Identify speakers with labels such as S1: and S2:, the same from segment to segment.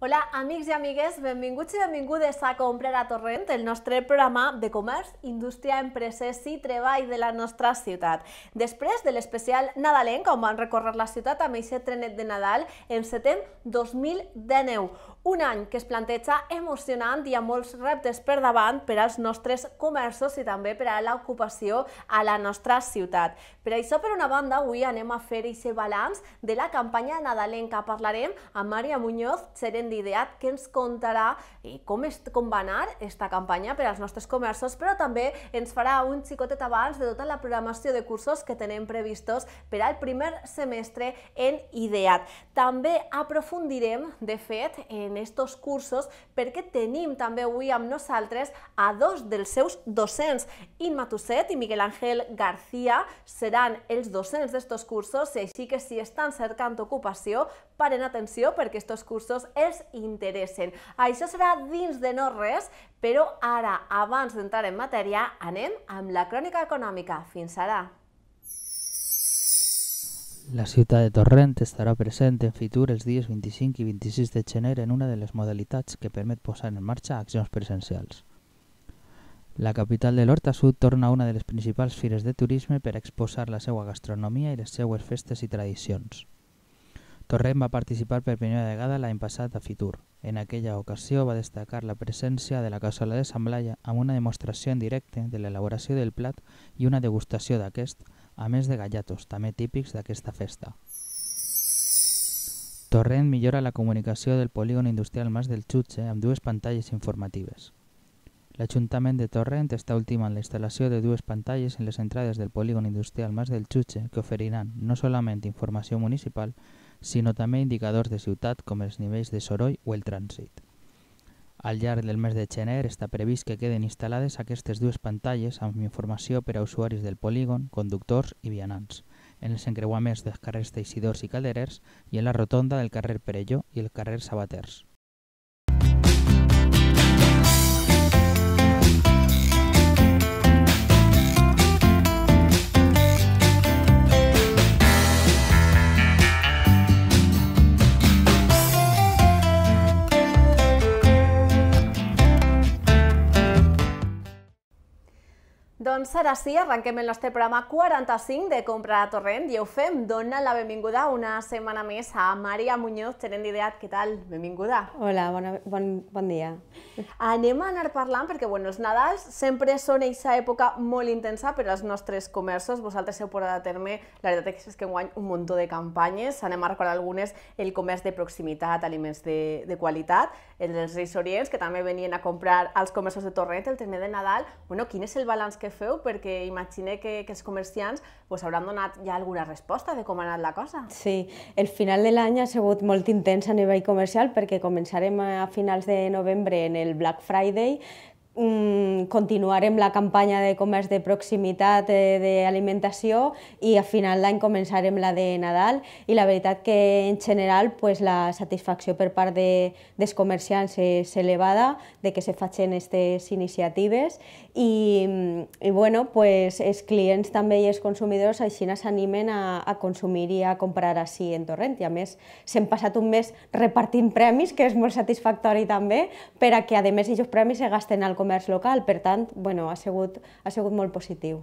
S1: Hola, amics i amigues, benvinguts i benvingudes a Comprar a Torrent, el nostre programa de comerç, indústria, empreses i treball de la nostra ciutat. Després de l'especial nadalenc, on van recórrer la ciutat amb aquest trenet de Nadal, en setembre 2019. Un any que es planteja emocionant i amb molts reptes per davant per als nostres comerços i també per a l'ocupació a la nostra ciutat. Per això, per una banda, avui anem a fer aquest balanç de la campanya nadalenca. Parlarem amb Maria Muñoz, gerent candidat que ens contarà eh, com, es, com va anar esta campanya per als nostres comerços, però també ens farà un xicotet abans de tota la programació de cursos que tenem previstos per al primer semestre en IDEAT. També aprofundirem, de fet, en estos cursos perquè tenim també avui amb nosaltres a dos dels seus docents, Inma Tusset i Miguel Ángel García, seran els docents d'estos cursos, així que si estan cercant ocupació, paren atenció perquè estos cursos els interessen. Això serà dins de no res, però ara, abans d'entrar en matèria, anem amb la crònica econòmica. Fins ara!
S2: La ciutat de Torrent estarà present en Fitur els dies 25 i 26 de gener en una de les modalitats que permet posar en marxa accions presencials. La capital de l'Horta Sud torna a una de les principals fires de turisme per exposar la seva gastronomia i les seues festes i tradicions. Torrent va participar per primera vegada l'any passat a Fitur. En aquella ocasió va destacar la presència de la cassola de Sant Blaia amb una demostració en directe de l'elaboració del plat i una degustació d'aquest, a més de gallatos, també típics d'aquesta festa. Torrent millora la comunicació del polígon industrial Mas del Xutxe amb dues pantalles informatives. L'Ajuntament de Torrent està ultimant la instal·lació de dues pantalles en les entrades del polígon industrial Mas del Xutxe que oferiran no solament informació municipal, sinó també indicadors de ciutat com els nivells de soroll o el trànsit. Al llarg del mes de gener està previst que queden instal·lades aquestes dues pantalles amb informació per a usuaris del polígon, conductors i vianants, en els encreuaments dels carrers Teixidors i Calderers i en la rotonda del carrer Perelló i el carrer Sabaters.
S1: Doncs ara sí, arrenquem el nostre programa 45 de Compra a Torrent i ho fem donant la benvinguda una setmana més a Maria Muñoz, gerent d'Ideat. Què tal? Benvinguda.
S3: Hola, bona, bon, bon dia.
S1: Anem a anar parlant perquè bueno, els Nadals sempre són eixa època molt intensa per als nostres comerços. Vosaltres heu portat a terme, la veritat és que enguany un muntó de campanyes. Anem a recordar algunes, el comerç de proximitat, aliments de, de qualitat, els reis orients que també venien a comprar als comerços de Torrent el terme de Nadal. Bueno, quin és el balanç que que feu? Perquè imagine que, que els comerciants pues, hauran donat ja alguna resposta de com ha anat la cosa.
S3: Sí, el final de l'any ha sigut molt intens a nivell comercial perquè començarem a finals de novembre en el Black Friday continuarem la campanya de comerç de proximitat eh, d'alimentació i a final d'any començarem la de Nadal i la veritat que en general pues, la satisfacció per part de, dels comerciants és elevada de que se facin aquestes iniciatives i, i bueno, pues, els clients també i els consumidors així s'animen a, a consumir i a comprar així en Torrent i a més s'hem passat un mes repartint premis que és molt satisfactori també per a que a més aquests premis se gasten al comerç comerç local. Per tant, bueno, ha, sigut, ha sigut molt positiu.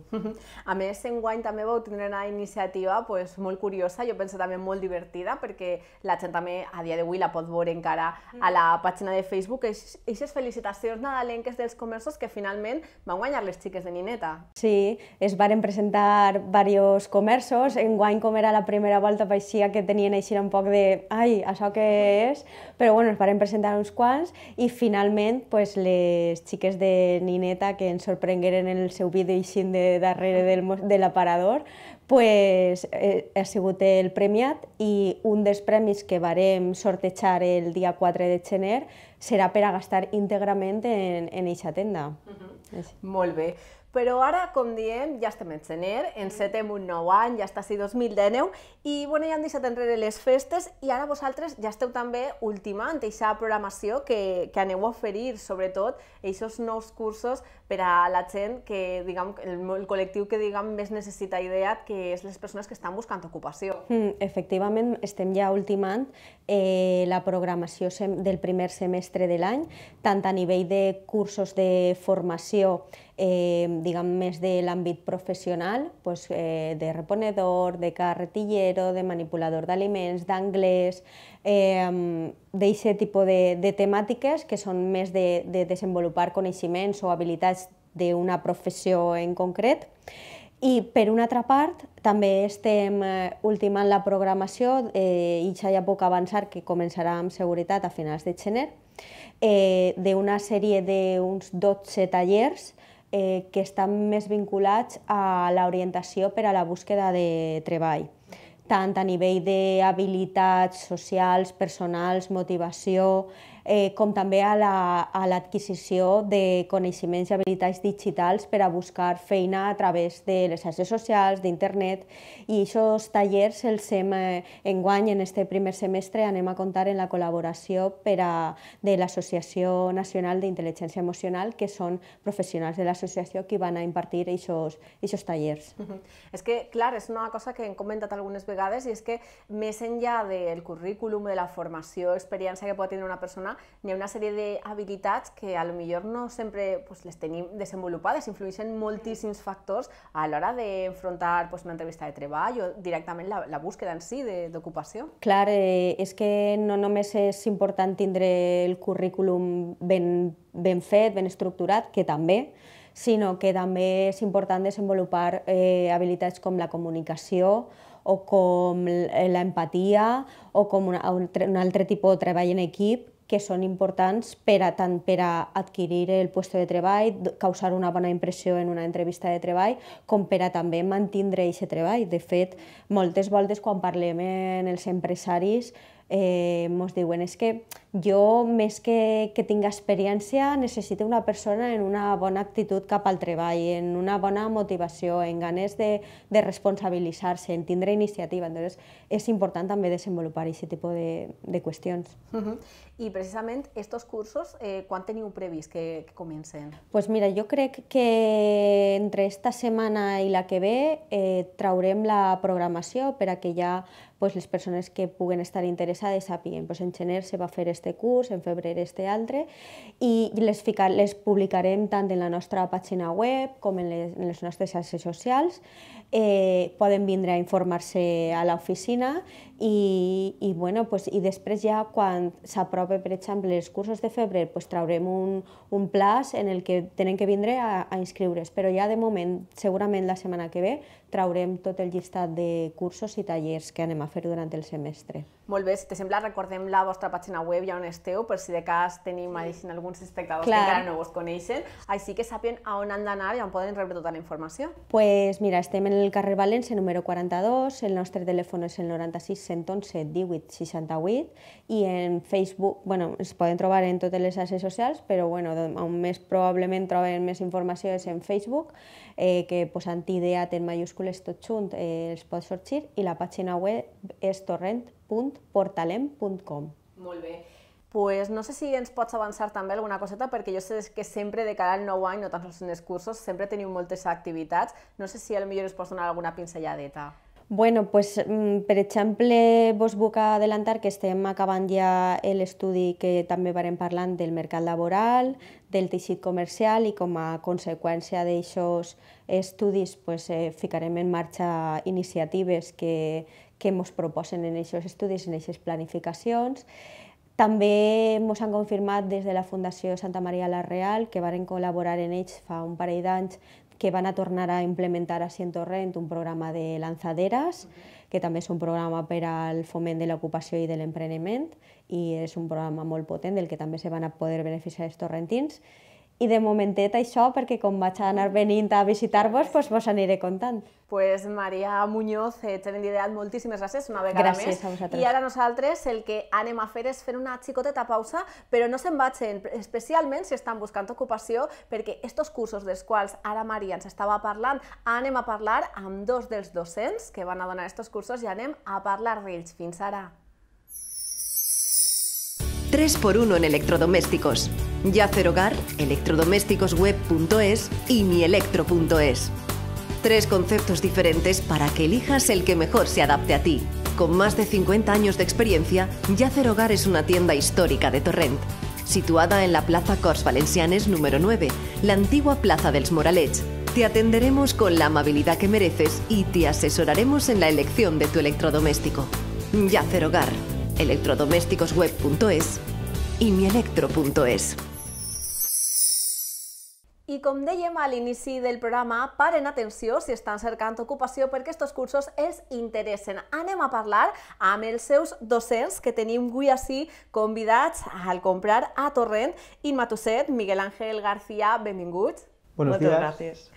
S1: A més, en guany també vau tindre una iniciativa pues, molt curiosa, jo penso també molt divertida, perquè la gent també a dia d'avui la pot veure encara a la pàgina de Facebook, aquestes felicitacions nadalenques dels comerços que finalment van guanyar les xiques de Nineta.
S3: Sí, es varen presentar diversos comerços, en guany com era la primera volta paixia que tenien així un poc de ai, això què és, però bueno, es varen presentar uns quants i finalment pues, les xiques històries de nineta que ens sorprengueren en el seu vídeo així de darrere del, de l'aparador, pues, eh, ha sigut el premiat i un dels premis que varem sortejar el dia 4 de gener serà per a gastar íntegrament en, en eixa tenda. Uh mhm. -huh. Molt bé.
S1: Però ara, com diem, ja estem en gener, encetem un nou any, ja està així 2019, i bueno, ja han deixat enrere les festes i ara vosaltres ja esteu també ultimant aquesta programació que, que aneu a oferir, sobretot, aquests nous cursos per a la gent que, diguem, el, el col·lectiu que diguem més necessita IDEAT, que és les persones que estan buscant ocupació.
S3: Mm, efectivament, estem ja ultimant eh, la programació del primer semestre de l'any, tant a nivell de cursos de formació eh, diguem, més de l'àmbit professional, pues, eh, de reponedor, de carretillero, de manipulador d'aliments, d'anglès, eh, d'aquest tipus de, de temàtiques que són més de, de desenvolupar coneixements o habilitats d'una professió en concret. I per una altra part, també estem eh, ultimant la programació, eh, i ja ja puc avançar que començarà amb seguretat a finals de gener, eh, d'una sèrie d'uns 12 tallers eh, que estan més vinculats a l'orientació per a la búsqueda de treball, tant a nivell d'habilitats socials, personals, motivació, eh, com també a l'adquisició la, de coneixements i habilitats digitals per a buscar feina a través de les xarxes socials, d'internet, i aquests tallers els hem, eh, enguany, en este primer semestre, anem a comptar en la col·laboració per a, de l'Associació Nacional d'Intel·ligència Emocional, que són professionals de l'associació que van a impartir aquests tallers. Mm
S1: -hmm. És que, clar, és una cosa que hem comentat algunes vegades i és que més enllà del currículum, de la formació, experiència que pot tenir una persona, n'hi ha una sèrie d'habilitats que a lo millor no sempre pues, les tenim desenvolupades, influeixen moltíssims factors a l'hora d'enfrontar pues, una entrevista de treball o directament la, la búsqueda en si d'ocupació.
S3: Clar, eh, és que no només és important tindre el currículum ben, ben fet, ben estructurat, que també, sinó que també és important desenvolupar eh, habilitats com la comunicació, o com l'empatia o com un altre, un altre tipus de treball en equip que són importants per a, tant per a adquirir el lloc de treball, causar una bona impressió en una entrevista de treball, com per a també mantindre aquest treball. De fet, moltes voltes quan parlem en els empresaris eh, diuen és que jo, més que, que tinc experiència, necessito una persona en una bona actitud cap al treball, en una bona motivació, en ganes de, de responsabilitzar-se, en tindre iniciativa. Entonces, és important també desenvolupar aquest tipus de, de qüestions.
S1: Uh -huh. I precisament, estos cursos, eh, quan teniu previst que, que comencen?
S3: Pues mira, jo crec que entre esta setmana i la que ve eh, traurem la programació per a que ja pues, les persones que puguen estar interessades sàpiguen. Pues en gener se va fer este este curs, en febrer este altre, i les, ficar, les publicarem tant en la nostra pàgina web com en les, en les nostres xarxes socials. Eh, poden vindre a informar-se a l'oficina i, i, bueno, pues, i després ja quan s'aprove, per exemple, els cursos de febrer, pues, traurem un, un plaç en el que tenen que vindre a, a inscriure's, però ja de moment, segurament la setmana que ve, traurem tot el llistat de cursos i tallers que anem a fer durant el semestre.
S1: Molt bé, si te sembla, recordem la vostra pàgina web ja on esteu, per si de cas tenim sí. alguns espectadors Clar. que encara no vos coneixen, així que sapien a on han d'anar i on poden rebre tota la informació.
S3: Pues mira, estem en el carrer València número 42, el nostre telèfon és el 96 111 18 68 i en Facebook, bueno, es poden trobar en totes les xarxes socials, però bueno, on més probablement troben més informació és en Facebook, eh, que posant ideat en majúscules tot junt eh, els pot sortir i la pàgina web és torrent.portalem.com.
S1: Molt bé pues no sé si ens pots avançar també alguna coseta, perquè jo sé que sempre de cara al nou any, no tan sols en els cursos, sempre teniu moltes activitats. No sé si millor us pots donar alguna pinzelladeta.
S3: Bueno, pues, mm, per exemple, vos puc adelantar que estem acabant ja l'estudi que també varem parlant del mercat laboral, del teixit comercial i com a conseqüència d'aixòs estudis pues, eh, ficarem en marxa iniciatives que, que ens proposen en aquests estudis, en aquestes planificacions. També ens han confirmat des de la Fundació Santa Maria la Real, que varen col·laborar en ells fa un parell d'anys, que van a tornar a implementar a Torrent un programa de lanzaderes, que també és un programa per al foment de l'ocupació i de l'empreniment, i és un programa molt potent del que també se van a poder beneficiar els torrentins, i de momentet això, perquè com vaig anar venint a visitar-vos, doncs vos aniré contant.
S1: Pues Maria Muñoz, eh, Trinidad, moltíssimes gràcies una vegada gràcies més. Gràcies a vosaltres. I ara nosaltres el que anem a fer és fer una xicoteta pausa, però no se'n vagin, especialment si estan buscant ocupació, perquè estos cursos dels quals ara Maria ens estava parlant, anem a parlar amb dos dels docents que van a donar estos cursos i anem a parlar d'ells. Fins ara. 3x1 en electrodomésticos. Yacer Hogar, electrodomésticosweb.es y mielectro.es. Tres conceptos diferentes para que elijas el que mejor se adapte a ti. Con más de 50 años de experiencia, Yacer Hogar es una tienda histórica de Torrent, situada en la Plaza Cors Valencianes número 9, la antigua Plaza dels Moralets. Te atenderemos con la amabilidad que mereces y te asesoraremos en la elección de tu electrodoméstico. Yacer Hogar,
S4: electrodomésticosweb.es i mielectro.es.
S1: I com dèiem a l'inici del programa, paren atenció si estan cercant ocupació perquè aquests cursos els interessen. Anem a parlar amb els seus docents que tenim avui així convidats al comprar a Torrent, Inma Matuset, Miguel Ángel García, benvinguts. Buenos Moltes días. gràcies.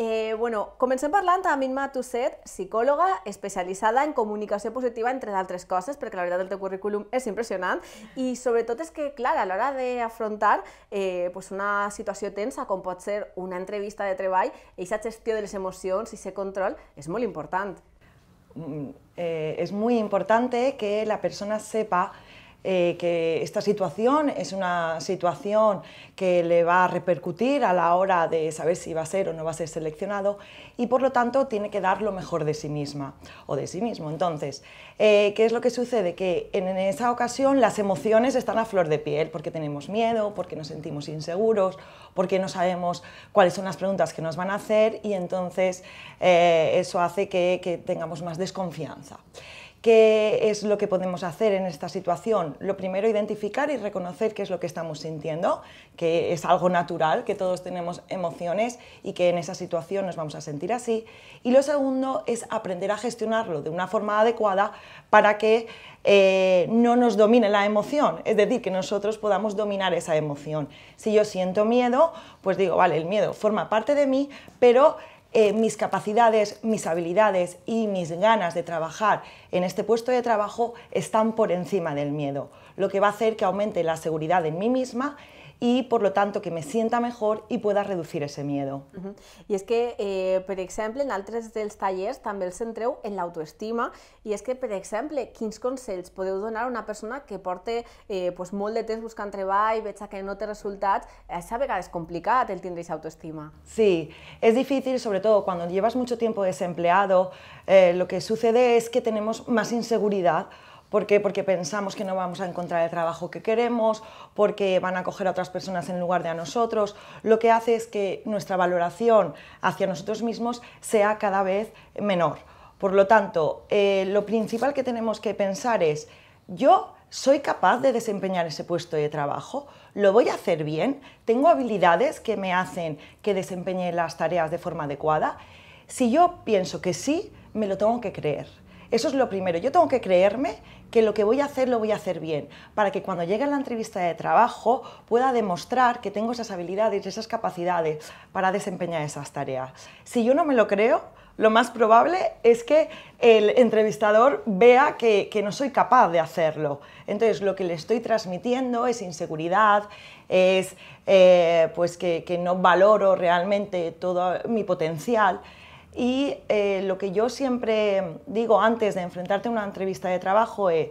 S1: Eh, bueno, comencem parlant amb Inma Tusset, psicòloga especialitzada en comunicació positiva, entre d'altres coses, perquè la veritat el teu currículum és impressionant, i sobretot és que, clar, a l'hora d'afrontar eh, pues una situació tensa, com pot ser una entrevista de treball, aquesta gestió de les emocions i aquest
S4: control és molt important. Mm, eh, és molt important que la persona sepa Eh, que esta situación es una situación que le va a repercutir a la hora de saber si va a ser o no va a ser seleccionado y por lo tanto tiene que dar lo mejor de sí misma o de sí mismo. Entonces, eh, ¿qué es lo que sucede? Que en esa ocasión las emociones están a flor de piel porque tenemos miedo, porque nos sentimos inseguros, porque no sabemos cuáles son las preguntas que nos van a hacer y entonces eh, eso hace que tengamos más desconfianza. ¿Qué es lo que podemos hacer en esta situación? Lo primero, identificar y reconocer qué es lo que estamos sintiendo, que es algo natural, que todos tenemos emociones y que en esa situación nos vamos a sentir así. Y lo segundo es aprender a gestionarlo de una forma adecuada para que eh, no nos domine la emoción, es decir, que nosotros podamos dominar esa emoción. Si yo siento miedo, pues digo, vale, el miedo forma parte de mí, pero eh, mis capacidades, mis habilidades y mis ganas de trabajar en este puesto de trabajo están por encima del miedo, lo que va a hacer que aumente la seguridad en mí misma y por lo tanto que me sienta mejor y pueda reducir ese miedo. Uh
S1: -huh. Y es que, eh, per exemple, en altres dels tallers també els centreu en l'autoestima i és que, per exemple, quins consells podeu donar a una persona que porta eh, pues, molt de temps buscant treball, veig que no té resultats, eh,
S4: és a vegades complicat el tindre aquesta autoestima. Sí, es difícil, sobre todo cuando llevas mucho tiempo desempleado, eh, lo que sucede es que tenemos más inseguridad ¿Por qué? Porque pensamos que no vamos a encontrar el trabajo que queremos, porque van a coger a otras personas en lugar de a nosotros. Lo que hace es que nuestra valoración hacia nosotros mismos sea cada vez menor. Por lo tanto, eh, lo principal que tenemos que pensar es, yo soy capaz de desempeñar ese puesto de trabajo, lo voy a hacer bien, tengo habilidades que me hacen que desempeñe las tareas de forma adecuada. Si yo pienso que sí, me lo tengo que creer. Eso es lo primero. Yo tengo que creerme que lo que voy a hacer lo voy a hacer bien, para que cuando llegue a la entrevista de trabajo pueda demostrar que tengo esas habilidades, esas capacidades para desempeñar esas tareas. Si yo no me lo creo, lo más probable es que el entrevistador vea que, no soy capaz de hacerlo. Entonces, lo que le estoy transmitiendo es inseguridad, es eh, pues que, que no valoro realmente todo mi potencial. Y eh, lo que yo siempre digo antes de enfrentarte a una entrevista de trabajo es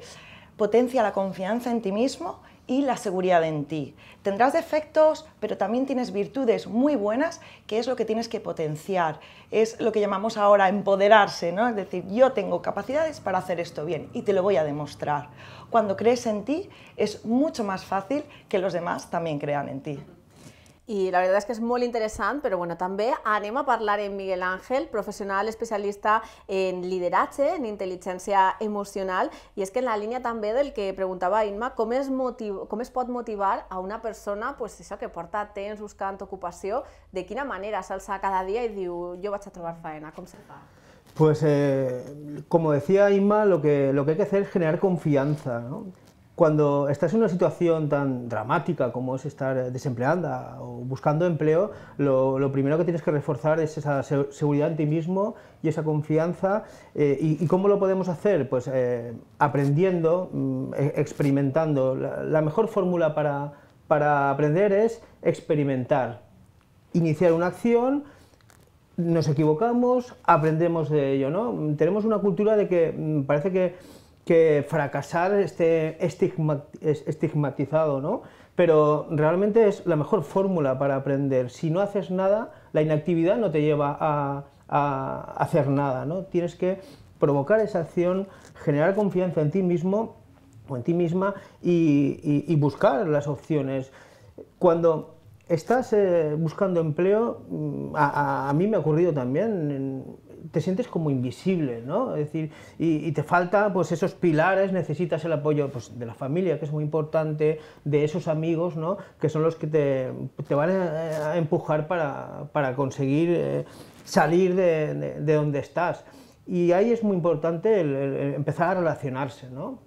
S4: potencia la confianza en ti mismo y la seguridad en ti. Tendrás defectos, pero también tienes virtudes muy buenas, que es lo que tienes que potenciar. Es lo que llamamos ahora empoderarse, ¿no? Es decir, yo tengo capacidades para hacer esto bien y te lo voy a demostrar. Cuando crees en ti, es mucho más fácil que los demás también crean en ti.
S1: i la veritat és que és molt interessant, però bueno, també anem a parlar amb Miguel Ángel, professional especialista en lideratge, en intel·ligència emocional, i és que en la línia també del que preguntava Inma, com es, motiv... com es pot motivar a una persona pues, això que porta temps buscant ocupació, de quina manera s'alça cada dia i diu jo vaig a trobar feina, com se fa?
S5: Pues eh, como decía Inma, lo que, lo que hay que hacer es generar confianza, ¿no? cuando estás en una situación tan dramática como es estar eh, desempleada o buscando empleo, lo, primero que tienes que reforzar es esa seguridad en ti mismo y esa confianza. Eh, y, cómo lo podemos hacer? Pues eh, aprendiendo, mm, e, experimentando. La, mejor fórmula para, para aprender es experimentar, iniciar una acción, nos equivocamos, aprendemos de ello, ¿no? Tenemos una cultura de que mm, parece que que fracasar esté estigmatizado, ¿no? Pero realmente es la mejor fórmula para aprender. Si no haces nada, la inactividad no te lleva a, hacer nada, ¿no? Tienes que provocar esa acción, generar confianza en ti mismo o en ti misma y, buscar las opciones. Cuando estás eh, buscando empleo, mm, a, mí me ha ocurrido también, te sientes como invisible, ¿no? Es decir, y, te falta pues esos pilares, necesitas el apoyo pues, de la familia, que es muy importante, de esos amigos, ¿no? Que son los que te, te van eh, a, empujar para, para conseguir eh, salir de, de, donde estás. Y ahí es muy importante empezar a relacionarse, ¿no?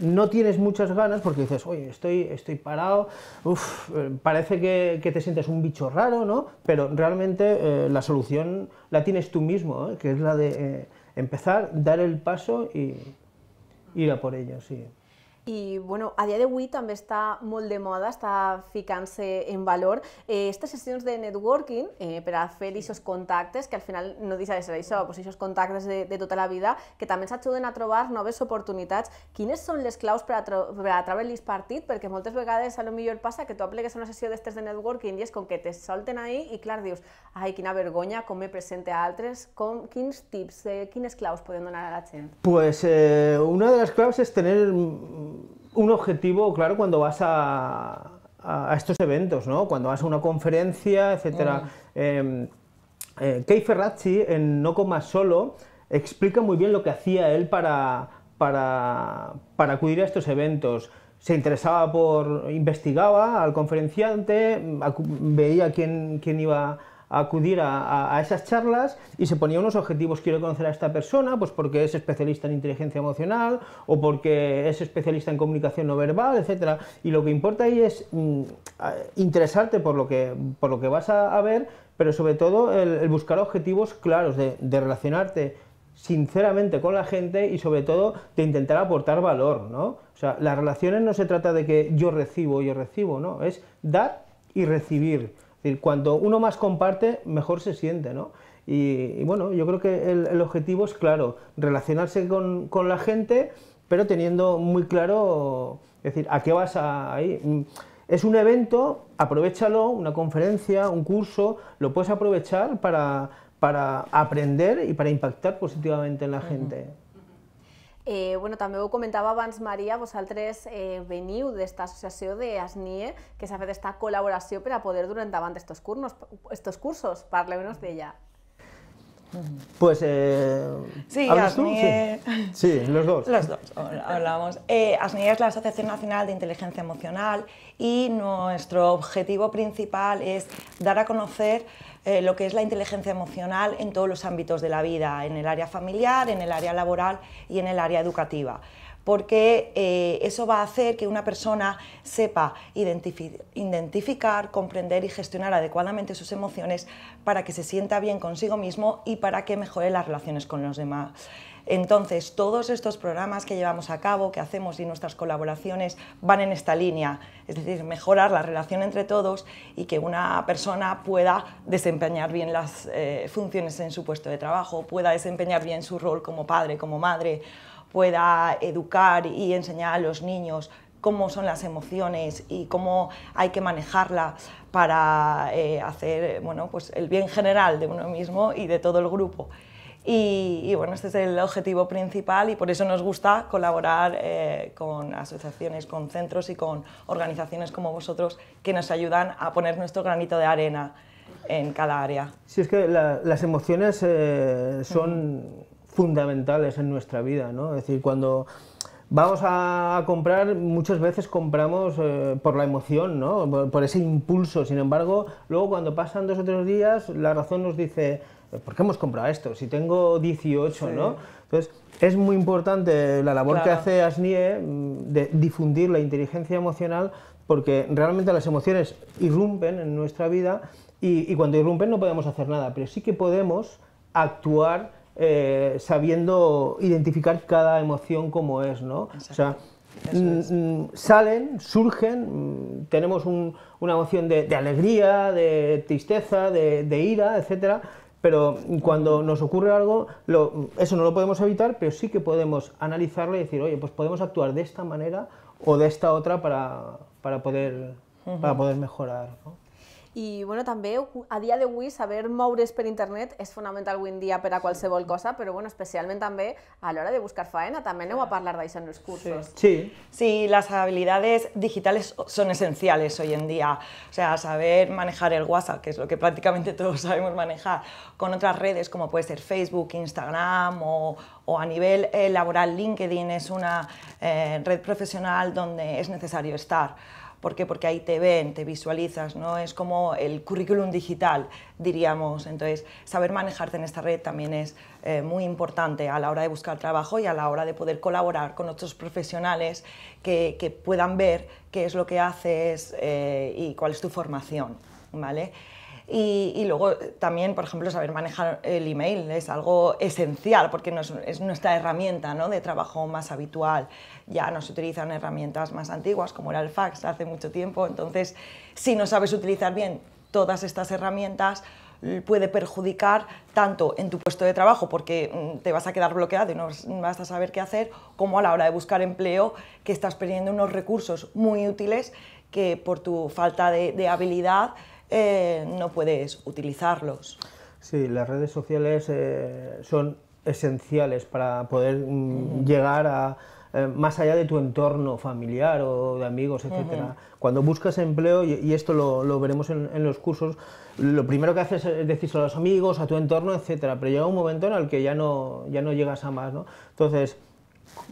S5: no tienes muchas ganas porque dices, oye, estoy, estoy parado, eh, parece que, te sientes un bicho raro, ¿no? Pero realmente eh, la solución la tienes tú mismo, ¿eh? que es la de empezar, dar el paso y ir a por ello, sí.
S1: I bueno, a dia d'avui també està molt de moda, està ficant-se en valor eh, aquestes sessions de networking eh, per a fer aquests contactes, que al final no deixa de ser això, aquests pues, contactes de, de tota la vida, que també ens ajuden a trobar noves oportunitats. Quines són les claus per a, per a treure l'is partit? Perquè moltes vegades a lo millor passa que tu aplegues a una sessió d'estes de networking i és com que te solten ahí i clar, dius, ai, quina vergonya, com me presente a altres, com, quins tips, eh, quines claus podem donar a la gent?
S5: Pues eh, una de les claus és tenir un objetivo, claro, cuando vas a, estos eventos, ¿no? Cuando vas a una conferencia, etc. Mm. Em, eh, Ferrazzi, en No Comas Solo explica muy bien lo que hacía él para, para, acudir a estos eventos se interesaba por, investigaba al conferenciante, veía quién, quién iba acudir a, esas charlas y se ponía unos objetivos, quiero conocer a esta persona, pues porque es especialista en inteligencia emocional o porque es especialista en comunicación no verbal, etc. Y lo que importa ahí es mm, interesarte por lo que, por lo que vas a, ver, pero sobre todo el, buscar objetivos claros, de, relacionarte sinceramente con la gente y sobre todo de intentar aportar valor, ¿no? sea, las relaciones no se trata de que yo recibo, yo recibo, no, es dar y recibir decir, cuanto uno más comparte, mejor se siente, ¿no? Y, bueno, yo creo que el, objetivo es claro, relacionarse con, la gente, pero teniendo muy claro, es decir, a qué vas a, ir. Mm, es un evento, aprovechalo, una conferencia, un curso, lo puedes aprovechar para, aprender y para impactar positivamente en la gente.
S1: Eh, bueno, també ho comentava abans, Maria, vosaltres eh, veniu d'esta associació d'ASNIE, que s'ha fet aquesta col·laboració per a poder dur endavant aquests cursos. estos cursos. Parleu-nos d'ella.
S4: Pues. Eh, sí, Sí. los dos. Los dos, hablamos. Eh, ASNIE es la Asociación Nacional de Inteligencia Emocional y nuestro objetivo principal es dar a conocer eh, lo que es la inteligencia emocional en todos los ámbitos de la vida, en el área familiar, en el área laboral y en el área educativa porque eh, eso va a hacer que una persona sepa identificar, comprender y gestionar adecuadamente sus emociones para que se sienta bien consigo mismo y para que mejore las relaciones con los demás. Entonces, todos estos programas que llevamos a cabo, que hacemos y nuestras colaboraciones van en esta línea, es decir, mejorar la relación entre todos y que una persona pueda desempeñar bien las eh, funciones en su puesto de trabajo, pueda desempeñar bien su rol como padre, como madre pueda educar y enseñar a los niños cómo son las emociones y cómo hay que manejarla para eh, hacer bueno, pues el bien general de uno mismo y de todo el grupo. Y, bueno, este es el objetivo principal y por eso nos gusta colaborar eh, con asociaciones, con centros y con organizaciones como vosotros que nos ayudan a poner nuestro granito de arena en cada área.
S5: Sí, es que las emociones eh, son fundamentales en nuestra vida, ¿no? Es decir, cuando vamos a comprar, muchas veces compramos eh, por la emoción, ¿no? Por, ese impulso. Sin embargo, luego cuando pasan dos o tres días, la razón nos dice, eh, ¿por qué hemos comprado esto? Si tengo 18, ¿no? Entonces, es muy importante la labor que hace ASNIE mm, de difundir la inteligencia emocional porque realmente las emociones irrumpen en nuestra vida y cuando irrumpen no podemos hacer nada, pero sí que podemos actuar eh, sabiendo identificar cada emoción como es, ¿no? Mm, mm, salen, surgen, mm, tenemos una emoción de, alegría, de tristeza, de, ira, etcétera, pero cuando nos ocurre algo, eso no lo podemos evitar, pero sí que podemos analizarlo y decir, oye, pues podemos actuar de esta manera o de esta otra para, poder, para poder mejorar.
S1: Y bueno, también a día de hoy saber moure's per internet es fundamental hoy en día para a qualsevol cosa, pero bueno, especialmente también a la hora de buscar faena, també voy a de eso en los cursos.
S4: Sí. sí. las habilidades digitales son esenciales hoy en día. O sea, saber manejar el WhatsApp, que es lo que prácticamente todos sabemos manejar, con otras redes como puede ser Facebook, Instagram o, a nivel eh, laboral LinkedIn es una eh, red profesional donde es necesario estar. ¿Por qué? Porque ahí te ven, te visualizas, ¿no? Es como el currículum digital, diríamos. Entonces, saber manejarte en esta red también es eh, muy importante a la hora de buscar trabajo y a la hora de poder colaborar con otros profesionales que, puedan ver qué es lo que haces eh, y cuál es tu formación, ¿vale? Y, luego eh, también, por ejemplo, saber manejar el email es algo esencial porque es nuestra herramienta de trabajo más habitual. Ya nos utilizan herramientas más antiguas como era el fax hace mucho tiempo. Entonces, si no sabes utilizar bien todas estas herramientas, puede perjudicar tanto en tu puesto de trabajo porque mm, te vas a quedar bloqueado y no vas a saber qué hacer, como a la hora de buscar empleo que estás perdiendo unos recursos muy útiles que por tu falta de habilidad eh, no puedes utilizarlos.
S5: Sí, las redes sociales eh, son esenciales para poder mm, llegar a eh, más allá de tu entorno familiar o de amigos, etcétera. Cuando buscas empleo, y, esto lo, veremos en, los cursos, lo primero que haces es decir a los amigos, a tu entorno, etcétera. Pero llega un momento en el que ya no, ya no llegas a más, ¿no? Entonces,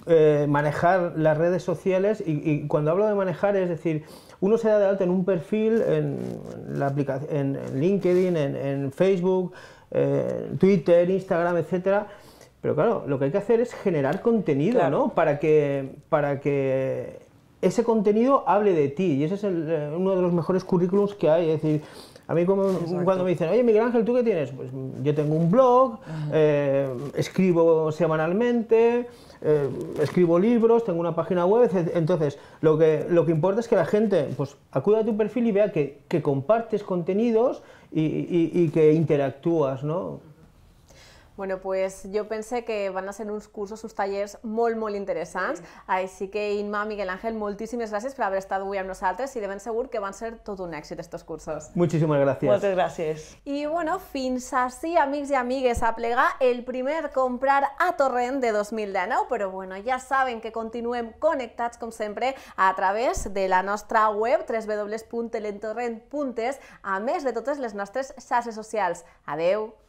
S5: manejar las redes sociales, y, cuando hablo de manejar es decir, uno se da de alta en un perfil en, la aplicación, en LinkedIn, en, Facebook, Twitter, Instagram, etc. Pero claro, lo que hay que hacer es generar contenido, ¿no? Para que, para que ese contenido hable de ti. Y ese es eh, uno de los mejores currículums que hay. Es decir, a mí como, cuando me dicen, oye Miguel Ángel, ¿tú qué tienes? Pues yo tengo un blog, eh, escribo semanalmente, eh, escribo libros, tengo una página web, entonces lo que, lo que importa es que la gente pues, acuda a tu perfil y vea que, compartes contenidos y, y que interactúas, ¿no?
S1: Bueno, pues yo pensé que van a ser unos cursos, uns tallers muy, molt interessants. Sí. que, Inma, Miguel Ángel, muchísimas gracias por haber estado avui amb nosaltres i de ben segur que van a ser todo un éxito estos cursos.
S5: Muchísimas gracias. Muchas gracias.
S1: Y bueno, fins así, amigos y amigues, a plegar el primer comprar a Torrent de 2019, Pero bueno, ya saben que continuem conectados, como siempre, a través de la nuestra web www.telentorrent.es, a mes de totes les nostres xarxes socials. Adeu!